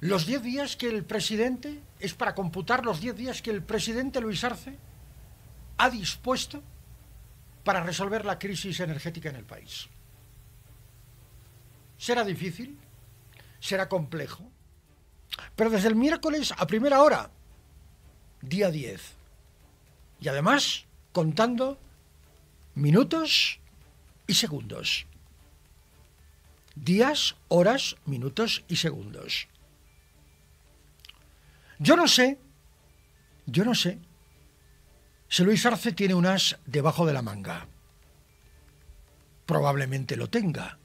los 10 días que el presidente, es para computar los 10 días que el presidente Luis Arce ha dispuesto para resolver la crisis energética en el país. Será difícil, será complejo, pero desde el miércoles a primera hora, día 10, y además contando minutos y segundos. Días, horas, minutos y segundos. Yo no sé, yo no sé si Luis Arce tiene un as debajo de la manga. Probablemente lo tenga.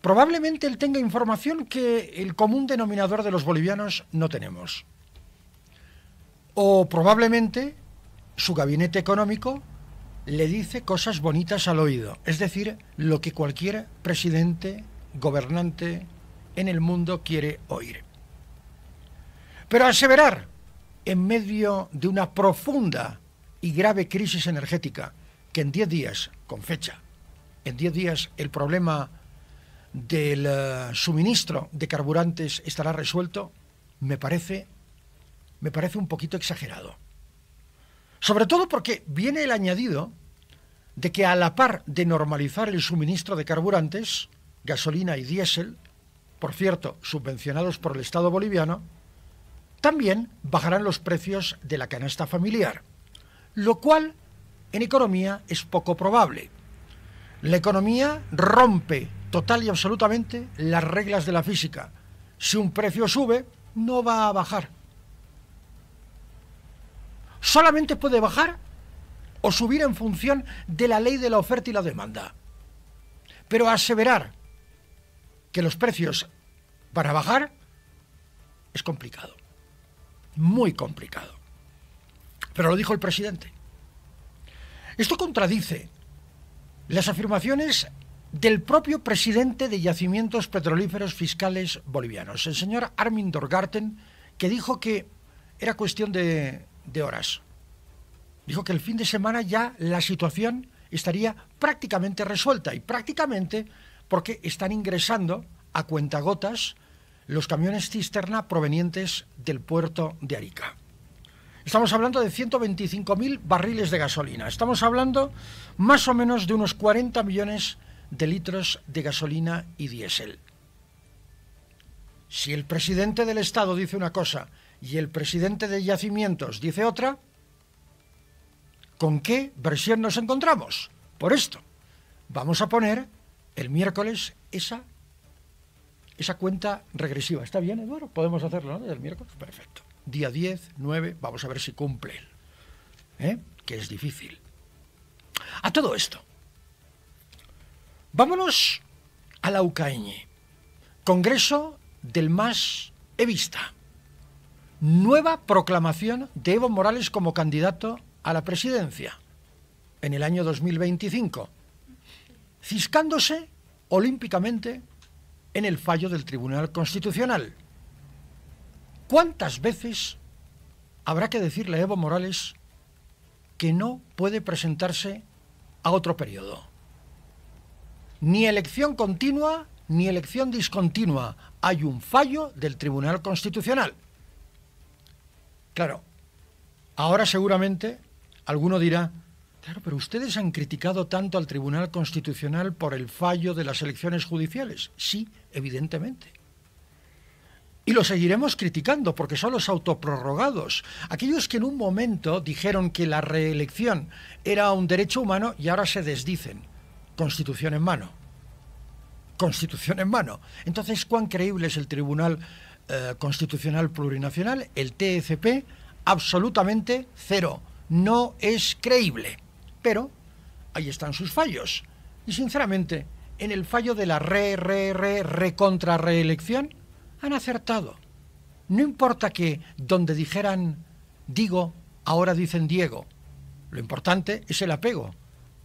Probablemente él tenga información que el común denominador de los bolivianos no tenemos. O probablemente su gabinete económico le dice cosas bonitas al oído, es decir, lo que cualquier presidente, gobernante en el mundo quiere oír. Pero aseverar, en medio de una profunda y grave crisis energética, que en 10 días, con fecha, en 10 días el problema del eh, suministro de carburantes estará resuelto, me parece, me parece un poquito exagerado. Sobre todo porque viene el añadido de que a la par de normalizar el suministro de carburantes, gasolina y diésel, por cierto, subvencionados por el Estado boliviano, también bajarán los precios de la canasta familiar, lo cual en economía es poco probable. La economía rompe total y absolutamente las reglas de la física. Si un precio sube, no va a bajar. Solamente puede bajar o subir en función de la ley de la oferta y la demanda. Pero aseverar que los precios van a bajar es complicado muy complicado. Pero lo dijo el presidente. Esto contradice las afirmaciones del propio presidente de Yacimientos Petrolíferos Fiscales Bolivianos, el señor Armin Dorgarten, que dijo que era cuestión de, de horas. Dijo que el fin de semana ya la situación estaría prácticamente resuelta y prácticamente porque están ingresando a cuentagotas los camiones cisterna provenientes del puerto de Arica. Estamos hablando de 125.000 barriles de gasolina. Estamos hablando más o menos de unos 40 millones de litros de gasolina y diésel. Si el presidente del Estado dice una cosa y el presidente de yacimientos dice otra, ¿con qué versión nos encontramos? Por esto, vamos a poner el miércoles esa esa cuenta regresiva. ¿Está bien, Eduardo? ¿Podemos hacerlo el miércoles? Perfecto. Día 10, 9, vamos a ver si cumple ¿eh? Que es difícil. A todo esto, vámonos a la UCAEñe, Congreso del Más Evista. Nueva proclamación de Evo Morales como candidato a la presidencia en el año 2025, ciscándose olímpicamente en el fallo del Tribunal Constitucional. ¿Cuántas veces habrá que decirle a Evo Morales que no puede presentarse a otro periodo? Ni elección continua ni elección discontinua. Hay un fallo del Tribunal Constitucional. Claro, ahora seguramente alguno dirá, Claro, pero ustedes han criticado tanto al Tribunal Constitucional por el fallo de las elecciones judiciales. Sí, evidentemente. Y lo seguiremos criticando porque son los autoprorrogados, aquellos que en un momento dijeron que la reelección era un derecho humano y ahora se desdicen. Constitución en mano. Constitución en mano. Entonces, ¿cuán creíble es el Tribunal eh, Constitucional Plurinacional, el TFP? Absolutamente cero. No es creíble. Pero ahí están sus fallos. Y sinceramente, en el fallo de la re, re, re, re contra reelección, han acertado. No importa que donde dijeran digo, ahora dicen Diego. Lo importante es el apego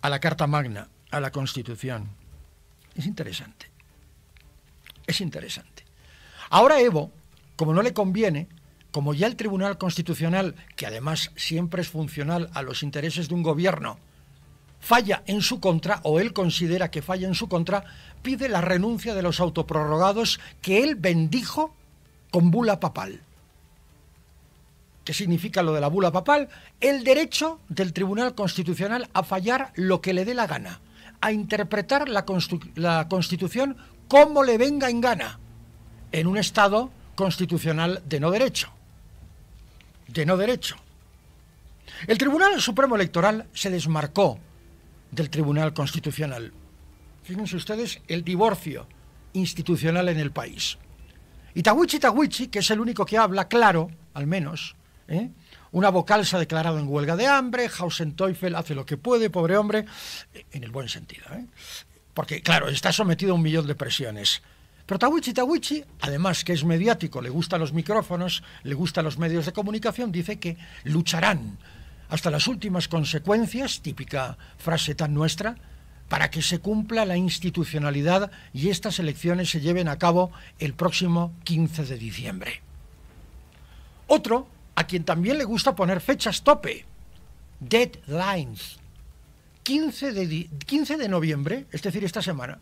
a la Carta Magna, a la Constitución. Es interesante. Es interesante. Ahora Evo, como no le conviene, como ya el Tribunal Constitucional, que además siempre es funcional a los intereses de un gobierno, falla en su contra, o él considera que falla en su contra, pide la renuncia de los autoprorrogados que él bendijo con bula papal. ¿Qué significa lo de la bula papal? El derecho del Tribunal Constitucional a fallar lo que le dé la gana, a interpretar la, la Constitución como le venga en gana, en un Estado constitucional de no derecho de no derecho. El Tribunal Supremo Electoral se desmarcó del Tribunal Constitucional. Fíjense ustedes el divorcio institucional en el país. Tawichi Tawichi, que es el único que habla claro, al menos, ¿eh? una vocal se ha declarado en huelga de hambre, Teufel hace lo que puede, pobre hombre, en el buen sentido. ¿eh? Porque, claro, está sometido a un millón de presiones. Pero Tawichi Tawichi, además que es mediático, le gustan los micrófonos, le gustan los medios de comunicación, dice que lucharán hasta las últimas consecuencias, típica frase tan nuestra, para que se cumpla la institucionalidad y estas elecciones se lleven a cabo el próximo 15 de diciembre. Otro, a quien también le gusta poner fechas tope, deadlines. 15 de, 15 de noviembre, es decir, esta semana,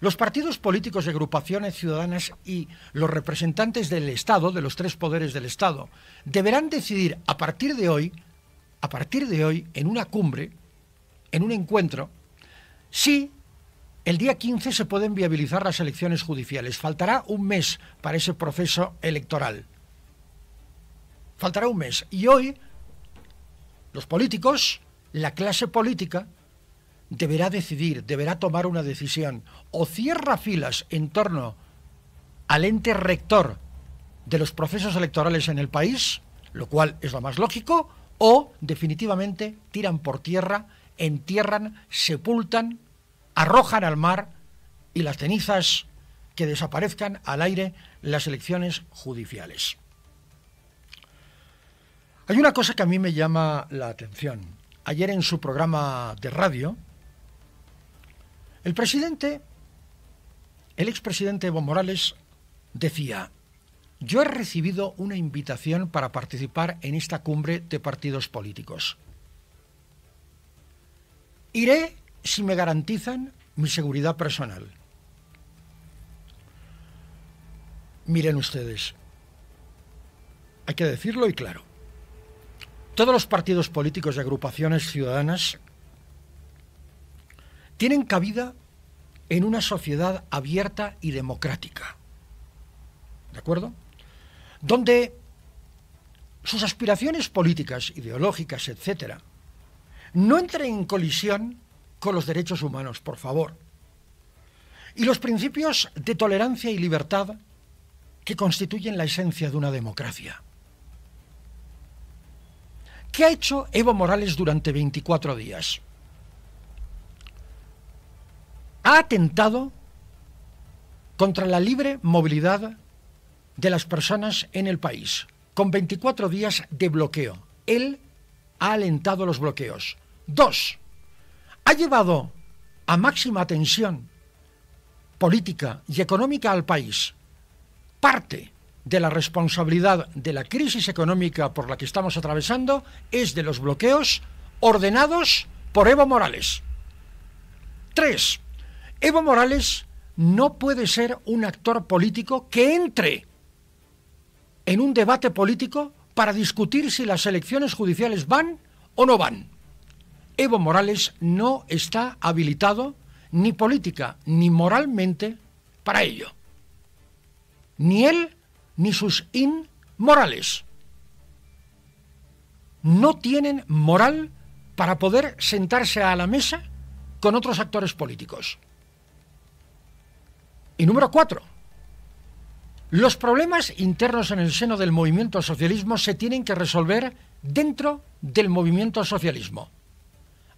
los partidos políticos agrupaciones ciudadanas y los representantes del Estado, de los tres poderes del Estado, deberán decidir a partir de hoy, a partir de hoy, en una cumbre, en un encuentro, si el día 15 se pueden viabilizar las elecciones judiciales. Faltará un mes para ese proceso electoral. Faltará un mes. Y hoy los políticos, la clase política, deberá decidir, deberá tomar una decisión, o cierra filas en torno al ente rector de los procesos electorales en el país, lo cual es lo más lógico, o definitivamente tiran por tierra, entierran, sepultan, arrojan al mar y las cenizas que desaparezcan al aire las elecciones judiciales. Hay una cosa que a mí me llama la atención. Ayer en su programa de radio, el presidente, el expresidente Evo Morales, decía, yo he recibido una invitación para participar en esta cumbre de partidos políticos. Iré si me garantizan mi seguridad personal. Miren ustedes, hay que decirlo y claro, todos los partidos políticos y agrupaciones ciudadanas tienen cabida en una sociedad abierta y democrática. ¿De acuerdo? Donde sus aspiraciones políticas, ideológicas, etc., no entren en colisión con los derechos humanos, por favor, y los principios de tolerancia y libertad que constituyen la esencia de una democracia. ¿Qué ha hecho Evo Morales durante 24 días? ha atentado contra la libre movilidad de las personas en el país, con 24 días de bloqueo. Él ha alentado los bloqueos. Dos, ha llevado a máxima tensión política y económica al país. Parte de la responsabilidad de la crisis económica por la que estamos atravesando es de los bloqueos ordenados por Evo Morales. Tres, Evo Morales no puede ser un actor político que entre en un debate político para discutir si las elecciones judiciales van o no van. Evo Morales no está habilitado ni política ni moralmente para ello. Ni él ni sus inmorales. No tienen moral para poder sentarse a la mesa con otros actores políticos. Y número cuatro, los problemas internos en el seno del movimiento socialismo se tienen que resolver dentro del movimiento socialismo.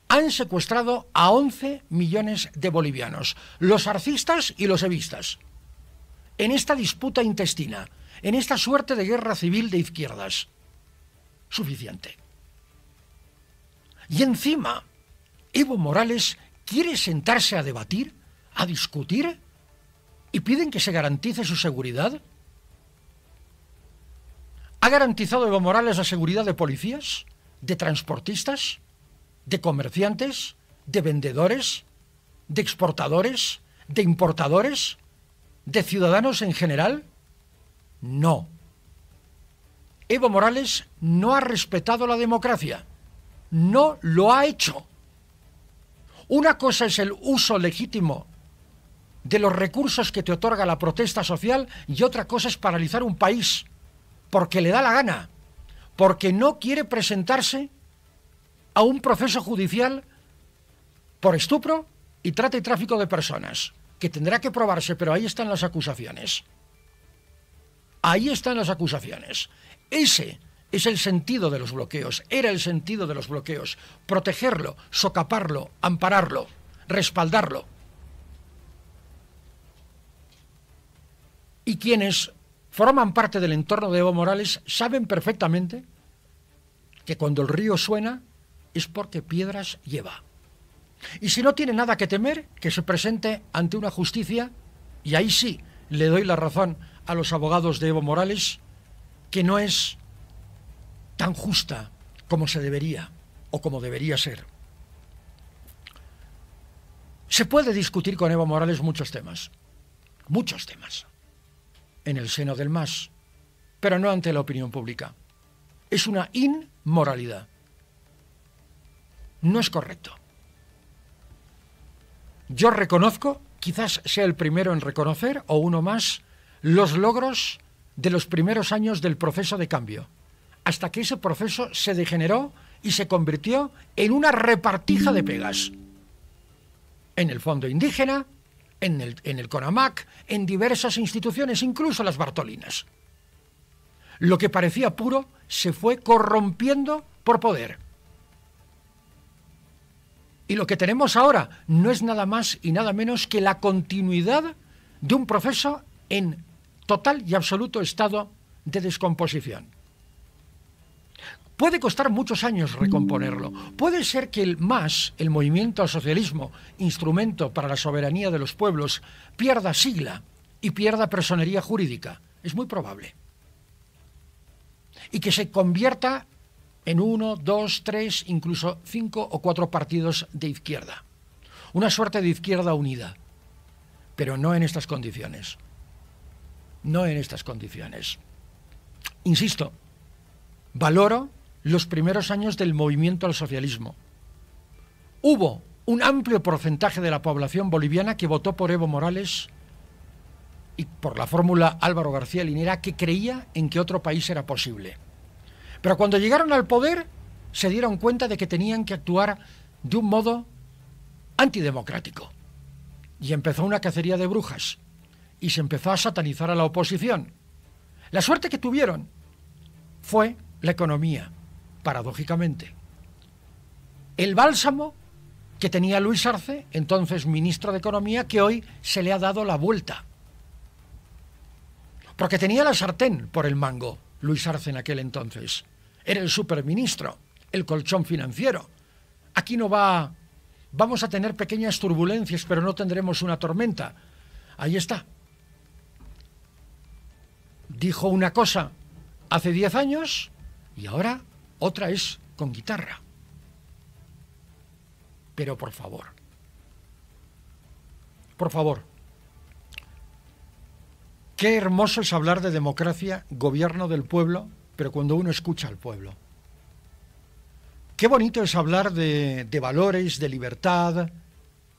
Han secuestrado a 11 millones de bolivianos, los arcistas y los evistas. En esta disputa intestina, en esta suerte de guerra civil de izquierdas. Suficiente. Y encima, Evo Morales quiere sentarse a debatir, a discutir y piden que se garantice su seguridad? ¿Ha garantizado Evo Morales la seguridad de policías, de transportistas, de comerciantes, de vendedores, de exportadores, de importadores, de ciudadanos en general? No. Evo Morales no ha respetado la democracia. No lo ha hecho. Una cosa es el uso legítimo de los recursos que te otorga la protesta social y otra cosa es paralizar un país porque le da la gana, porque no quiere presentarse a un proceso judicial por estupro y trata y tráfico de personas, que tendrá que probarse, pero ahí están las acusaciones. Ahí están las acusaciones. Ese es el sentido de los bloqueos, era el sentido de los bloqueos, protegerlo, socaparlo, ampararlo, respaldarlo. y quienes forman parte del entorno de Evo Morales saben perfectamente que cuando el río suena es porque piedras lleva. Y si no tiene nada que temer, que se presente ante una justicia, y ahí sí le doy la razón a los abogados de Evo Morales, que no es tan justa como se debería o como debería ser. Se puede discutir con Evo Morales muchos temas, muchos temas en el seno del MAS, pero no ante la opinión pública. Es una inmoralidad. No es correcto. Yo reconozco, quizás sea el primero en reconocer, o uno más, los logros de los primeros años del proceso de cambio, hasta que ese proceso se degeneró y se convirtió en una repartija de pegas. En el fondo indígena, en el, CONAMAC, en diversas instituciones, incluso las Bartolinas. Lo que parecía puro se fue corrompiendo por poder. Y lo que tenemos ahora no es nada más y nada menos que la continuidad de un proceso en total y absoluto estado de descomposición. Puede costar muchos años recomponerlo. Puede ser que el MAS, el movimiento al socialismo, instrumento para la soberanía de los pueblos, pierda sigla y pierda personería jurídica. Es muy probable. Y que se convierta en uno, dos, tres, incluso cinco o cuatro partidos de izquierda. Una suerte de izquierda unida. Pero no en estas condiciones. No en estas condiciones. Insisto, valoro los primeros años del movimiento al socialismo. Hubo un amplio porcentaje de la población boliviana que votó por Evo Morales y por la fórmula Álvaro García Linera que creía en que otro país era posible. Pero cuando llegaron al poder se dieron cuenta de que tenían que actuar de un modo antidemocrático. Y empezó una cacería de brujas y se empezó a satanizar a la oposición. La suerte que tuvieron fue la economía paradójicamente, el bálsamo que tenía Luis Arce, entonces ministro de Economía, que hoy se le ha dado la vuelta. Porque tenía la sartén por el mango, Luis Arce en aquel entonces. Era el superministro, el colchón financiero. Aquí no va... Vamos a tener pequeñas turbulencias, pero no tendremos una tormenta. Ahí está. Dijo una cosa hace 10 años y ahora otra es con guitarra. Pero por favor, por favor, qué hermoso es hablar de democracia, gobierno del pueblo, pero cuando uno escucha al pueblo. Qué bonito es hablar de, valores, de libertad,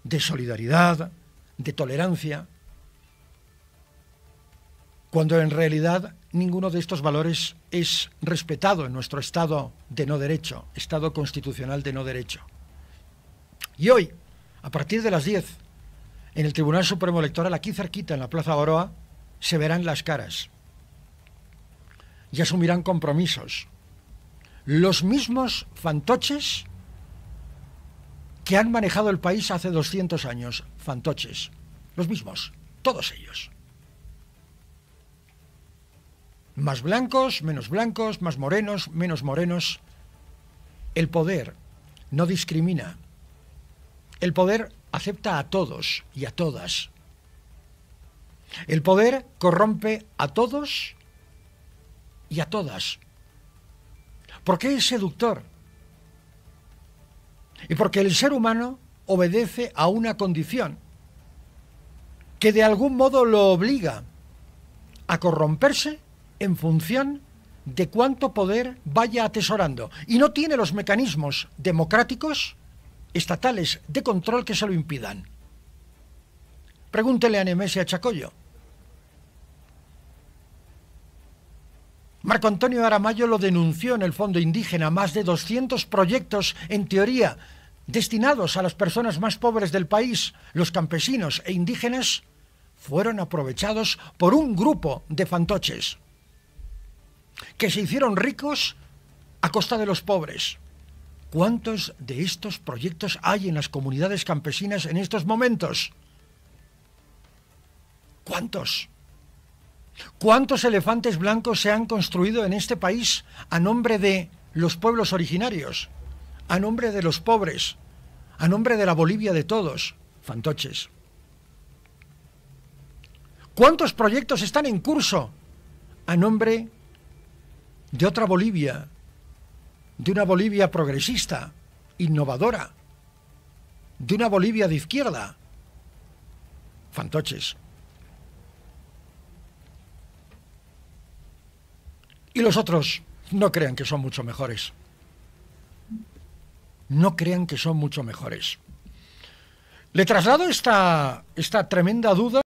de solidaridad, de tolerancia, cuando en realidad ninguno de estos valores es respetado en nuestro Estado de no derecho, Estado constitucional de no derecho. Y hoy, a partir de las 10, en el Tribunal Supremo Electoral, aquí cerquita, en la Plaza Oroa, se verán las caras y asumirán compromisos. Los mismos fantoches que han manejado el país hace 200 años, fantoches, los mismos, todos ellos. Más blancos, menos blancos, más morenos, menos morenos. El poder no discrimina. El poder acepta a todos y a todas. El poder corrompe a todos y a todas. Porque es seductor. Y porque el ser humano obedece a una condición que de algún modo lo obliga a corromperse en función de cuánto poder vaya atesorando y no tiene los mecanismos democráticos estatales de control que se lo impidan. Pregúntele a Nemesia Chacoyo. Marco Antonio Aramayo lo denunció en el Fondo Indígena, más de 200 proyectos en teoría destinados a las personas más pobres del país, los campesinos e indígenas, fueron aprovechados por un grupo de fantoches que se hicieron ricos a costa de los pobres. ¿Cuántos de estos proyectos hay en las comunidades campesinas en estos momentos? ¿Cuántos? ¿Cuántos elefantes blancos se han construido en este país a nombre de los pueblos originarios? A nombre de los pobres, a nombre de la Bolivia de todos, fantoches. ¿Cuántos proyectos están en curso a nombre de de otra Bolivia, de una Bolivia progresista, innovadora, de una Bolivia de izquierda. Fantoches. Y los otros no crean que son mucho mejores. No crean que son mucho mejores. Le traslado esta, esta tremenda duda.